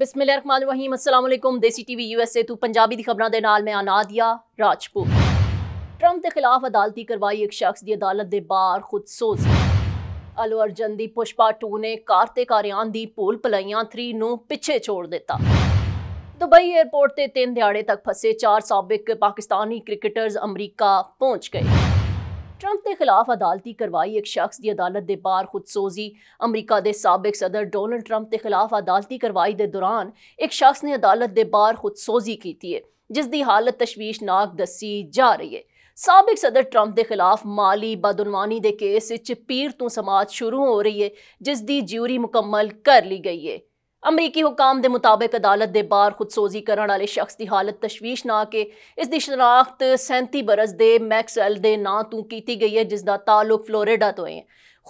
بسم اللہ الرحمن الرحیم السلام علیکم Desi T V U S A تو پنجابی دی خبرہ دے نال میں آنادیا راجپور ٹرمپ دے خلاف عدالتی کروائی ایک شخص دی عدالت دے بار خود سوز الو ارجن دی پشپا ٹو نے کارتے کاریان دی پول پلائیاں تھری نو پچھے چھوڑ دیتا دبئی ایئرپورٹ تے تین دیارے تک پھسے چار سابق پاکستانی کرکٹرز امریکہ پہنچ گئے ٹرمپ دے خلاف عدالتی کروائی ایک شخص دی عدالت دے بار خود سوزی امریکہ دے سابق صدر ڈونلڈ ٹرمپ دے خلاف عدالتی کروائی دے دوران ایک شخص نے عدالت دے بار خود سوزی ہے جس دی حالت تشویشناک دسی جا رہی ہے سابق صدر ٹرمپ دے خلاف مالی بدعنوانی دے کیس وچ پیر سماعت شروع ہو رہی ہے جس دی جیوری مکمل کر لی گئی ہے ਅਮਰੀਕੀ ਹੁਕਾਮ ਦੇ ਮੁਤਾਬਕ ਅਦਾਲਤ ਦੇ ਬਾਹਰ ਖੁਦਸੋਜ਼ੀ ਕਰਨ ਵਾਲੇ ਸ਼ਖਸ ਦੀ ਹਾਲਤ ਤਸ਼ਵੀਸ਼ਨਾਕ ਹੈ ਇਸ ਦੀ ਸ਼ਨਾਖਤ 37 ਬਰਸ ਦੇ ਮੈਕਸਵੈਲ ਦੇ ਨਾਂ ਤੋਂ ਕੀਤੀ ਗਈ ਹੈ ਜਿਸ ਦਾ ਤਾਲੁਕ ਫਲੋਰੀਡਾ ਤੋਂ ਹੈ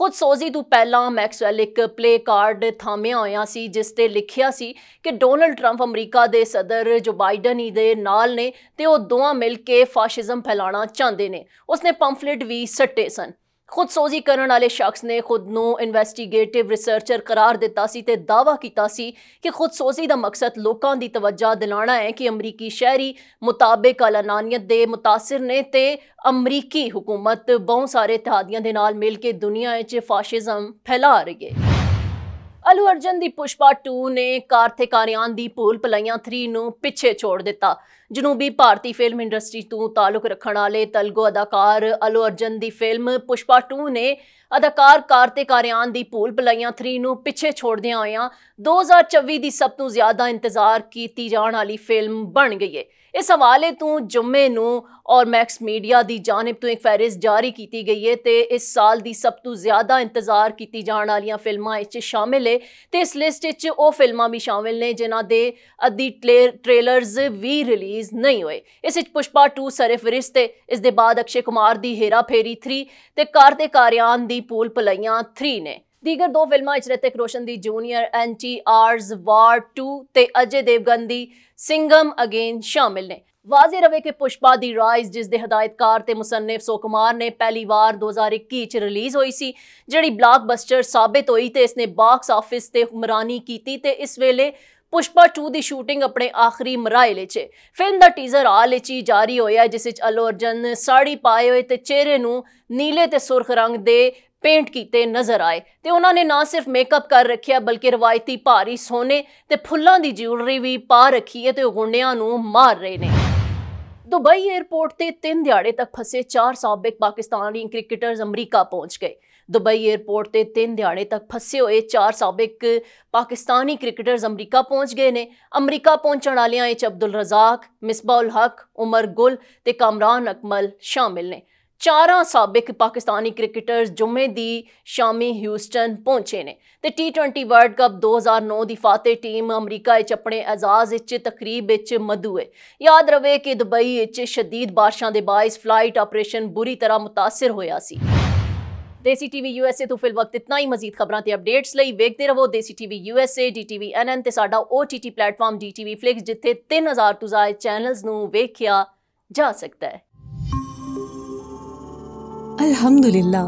ਖੁਦਸੋਜ਼ੀ ਤੋਂ ਪਹਿਲਾਂ ਮੈਕਸਵੈਲ ਇੱਕ ਪਲੇ ਕਾਰਡ ਥਾਮਿਆ ਹੋਇਆ ਸੀ ਜਿਸ ਤੇ ਲਿਖਿਆ ਸੀ ਕਿ ਡੋਨਲਡ ਟਰੰਪ ਅਮਰੀਕਾ ਦੇ ਸਦਰ ਜੋ ਬਾਈਡਨ ਹੀ ਦੇ ਨਾਲ ਨੇ ਤੇ ਉਹ ਦੋਵਾਂ ਮਿਲ ਕੇ ਫਾਸ਼ਿਜ਼ਮ ਫੈਲਾਣਾ ਚਾਹੁੰਦੇ ਨੇ ਉਸਨੇ ਪੰਫਲੇਟ ਵੀ ਸੱਟੇ ਸਨ خود سوزی کرن والے شخص نے خود نو نسٹیگیٹو ریسرچر قرار دیتا سی تے دعویٰ سے کہ خود سوزی دا مقصد لوکوں دی توجہ دلانا ہے کہ امریکی شہری مطابق علانانیت دے متاثر نے تے امریکی حکومت بہت سار اتحادی مل کے دنیا فاشزم پھیلا رہی ہے ਅਲੂ ਅਰਜਨ ਦੀ ਪੁਸ਼ਪਾ 2 ਨੇ ਕਾਰਥਿਕ ਆਰਿਆਨ ਦੀ ਭੂਲ ਭਲਾਈਆਂ 3 ਨੂੰ ਪਿੱਛੇ ਛੋੜ ਦਿੱਤਾ ਜਨੂਬੀ ਭਾਰਤੀ ਫਿਲਮ ਇੰਡਸਟਰੀ ਤੋਂ ਤਾਲੁਕ ਰੱਖਣ ਵਾਲੇ ਤਲਗੋ ਅਦਾਕਾਰ ਅਲੂ ਅਰਜਨ ਦੀ ਫਿਲਮ ਪੁਸ਼ਪਾ 2 ਨੇ ਅਦਾਕਾਰ ਕਾਰਤਿਕ ਆਰਿਆਨ ਦੀ ਭੂਲ ਭਲਾਈਆਂ 3 ਨੂੰ ਪਿੱਛੇ ਛੋੜਦਿਆਂ ਹੋਇਆਂ 2024 ਦੀ ਸਭ ਤੋਂ ਜ਼ਿਆਦਾ ਇੰਤਜ਼ਾਰ ਕੀਤੀ ਜਾਣ ਵਾਲੀ ਫਿਲਮ ਬਣ ਗਈ ਹੈ ਇਸ ਹਵਾਲੇ ਤੋਂ ਜੁਮੇ ਨੂੰ ਔਰ ਮੈਕਸ ਮੀਡੀਆ ਦੀ ਜਾਨਬ ਤੋਂ ਇੱਕ ਫੈਰਿਸ ਜਾਰੀ ਕੀਤੀ ਗਈ ਹੈ ਤੇ ਇਸ ਸਾਲ ਦੀ ਸਭ ਤੋਂ ਜ਼ਿਆਦਾ ਇੰਤਜ਼ਾਰ ਕੀਤੀ ਜਾਣ ਵਾਲੀਆਂ ਫਿਲਮਾਂ ਵਿੱਚ ਸ਼ਾਮਿਲ ਹੈ ਤੇ ਇਸ ਲਿਸਟ ਵਿੱਚ ਉਹ ਫਿਲਮਾਂ ਵੀ ਸ਼ਾਮਿਲ ਨੇ ਜਿਨ੍ਹਾਂ ਦੇ ਅੱਧੀ ਟ੍ਰੇਲਰਸ ਵੀ ਰਿਲੀਜ਼ ਨਹੀਂ ਹੋਏ ਇਸ ਵਿੱਚ ਪੁਸ਼ਪਾ 2 ਸਰਫਰਿਸ਼ਤ ਤੇ ਇਸ ਦੇ ਬਾਅਦ ਅਕਸ਼ੇ ਕੁਮਾਰ ਦੀ ਹੇਰਾ ਫੇਰੀ 3 ਤੇ ਕਾਰ ਤੇ ਕਾਰਿਆਨ ਦੀ ਪੂਲ ਪਲਈਆਂ 3 ਨੇ ਦੀਗਰ ਦੋ ਫਿਲਮਾਂ ਵਿੱਚ ਰਿਤਿਕ ਰੋਸ਼ਨ ਦੀ ਜੂਨੀਅਰ ਐਨਟੀਆਰਜ਼ ਆਰਜ਼ ਵਾਰ 2 ਤੇ ਅਜੇ ਦੇਵਗਨ ਦੀ ਸਿੰਗਮ ਅਗੇਨ ਸ਼ਾਮਿਲ ਨੇ ਵਾਜ਼ੇ ਰਵੇ ਕਿ ਪੁਸ਼ਪਾ ਦੀ ਰਾਈਜ਼ ਜਿਸ ਦੇ ਹਦਾਇਤਕਾਰ ਤੇ ਮੁਸੰਨਫ ਸੋਕਮਾਰ ਨੇ ਪਹਿਲੀ ਵਾਰ 2021 ਚ ਰਿਲੀਜ਼ ਹੋਈ ਸੀ ਜਿਹੜੀ ਬਲਾਕਬਸਟਰ ਸਾਬਤ ਹੋਈ ਤੇ ਇਸ ਨੇ ਬਾਕਸ ਆਫਿਸ ਤੇ ਹੁਮਰਾਨੀ ਕੀਤੀ ਤੇ ਇਸ ਵੇਲੇ ਪੁਸ਼ਪਾ 2 ਦੀ ਸ਼ੂਟਿੰਗ ਆਪਣੇ ਆਖਰੀ ਮਰਾਇਲੇ 'ਚ ਫਿਲਮ ਦਾ ਟੀਜ਼ਰ ਆ ਲਿਚੀ ਜਾਰੀ ਹੋਇਆ ਜਿਸ ਵਿੱਚ ਅਲੋਰਜਨ ਸਾੜੀ ਪਾਏ ਹੋਏ ਤੇ ਚਿਹਰੇ ਨੂੰ ਨੀਲੇ ਤੇ ਸੁਰਖ ਰੰਗ ਦੇ ਪੇਂਟ ਕੀਤੇ ਨਜ਼ਰ ਆਏ ਤੇ ਉਹਨਾਂ ਨੇ ਨਾ ਸਿਰਫ ਮੇਕਅਪ ਕਰ ਰੱਖਿਆ ਬਲਕਿ ਰਵਾਇਤੀ ਭਾਰੀ ਸੋਨੇ ਤੇ ਫੁੱਲਾਂ ਦੀ ਜਿਊਲਰੀ ਵੀ ਪਾ ਰੱਖੀ ਹੈ ਤੇ ਉਹ ਗੁੰਡਿਆਂ ਨੂੰ ਮਾਰ ਰਹੇ ਨੇ ਦੁਬਈ 에ਅਰਪੋਰਟ ਤੇ 3 ਦਿਹਾੜੇ ਤੱਕ ਫਸੇ 4 ਸਾਬਕ ਪਾਕਿਸਤਾਨੀ ਕ੍ਰਿਕਟਰਸ ਅਮਰੀਕਾ ਪਹੁੰਚ ਗਏ ਦੁਬਈ 에ਅਰਪੋਰਟ ਤੇ 3 ਦਿਹਾੜੇ ਤੱਕ ਫਸੇ ਹੋਏ 4 ਸਾਬਕ ਪਾਕਿਸਤਾਨੀ ਕ੍ਰਿਕਟਰਸ ਅਮਰੀਕਾ ਪਹੁੰਚ ਗਏ ਨੇ ਅਮਰੀਕਾ ਪਹੁੰਚਣ ਵਾਲਿਆਂ ਵਿੱਚ ਅਬਦੁਲ ਰਜ਼ਾਕ ਮਿਸਬਾਹੁਲ ਹਕ ਉਮਰ ਗੁਲ ਤੇ ਕਮਰਾਨ ਅਕਮਲ ਸ਼ਾਮਿਲ ਨੇ ਚਾਰਾਂ ਸਾਬਕ ਪਾਕਿਸਤਾਨੀ ਕ੍ਰਿਕਟਰਸ ਜੁਮੇ ਦੀ ਸ਼ਾਮੀ ਹਿਊਸਟਨ ਪਹੁੰਚੇ ਨੇ ਤੇ ਟੀ20 ਵਰਲਡ ਕੱਪ 2009 ਦੀ ਫਾਤਿਹ ਟੀਮ ਅਮਰੀਕਾ ਵਿੱਚ ਆਪਣੇ ਆਜ਼ਾਜ਼ ਵਿੱਚ ਤਕਰੀਬ ਵਿੱਚ ਮਧੂ ਹੈ ਯਾਦ ਰਵੇ ਕਿ ਦੁਬਈ ਵਿੱਚ ਸ਼ਦੀਦ بارشਾਂ ਦੇ ਬਾਅਦ ਫਲਾਈਟ ਆਪਰੇਸ਼ਨ ਬੁਰੀ ਤਰ੍ਹਾਂ ਮੁਤਾਸਰ ਹੋਇਆ ਸੀ ਦੇਸੀ ਟੀਵੀ ਯੂਐਸਏ ਤੋਂ ਫਿਲ ਵਕਤ ਇਤਨਾ ਹੀ ਮਜ਼ੀਦ ਖਬਰਾਂ ਤੇ ਅਪਡੇਟਸ ਲਈ ਵੇਖਦੇ ਰਹੋ ਦੇਸੀ ਟੀਵੀ ਯੂਐਸਏ ਡੀਟੀਵੀ ਐਨਐਨ ਤੇ ਸਾਡਾ OTT ਪਲੇਟਫਾਰਮ ਡੀਟੀਵੀ ਫਲਿਕਸ ਜਿੱਥੇ 3000 ਤੋਂ ਜ਼ਿਆਦਾ ਚੈਨਲਸ ਨੂੰ ਵੇਖਿਆ ਜਾ ਸਕਦਾ ਹੈ الحمد للہ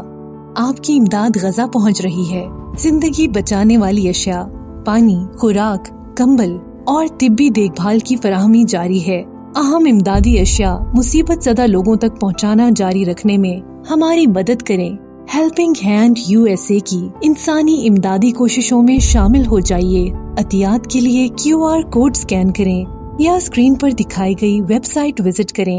آپ کی امداد غزہ پہنچ رہی ہے زندگی بچانے والی اشیاء پانی خوراک کمبل اور طبی دیکھ بھال کی فراہمی جاری ہے اہم امدادی اشیاء مصیبت زدہ لوگوں تک پہنچانا جاری رکھنے میں ہماری مدد کریں helping hand U S A کی انسانی امدادی کوششوں میں شامل ہو جائیے احتیاط کے لیے کیو آر کوڈ اسکین کریں یا اسکرین پر دکھائی گئی ویب سائٹ وزٹ کریں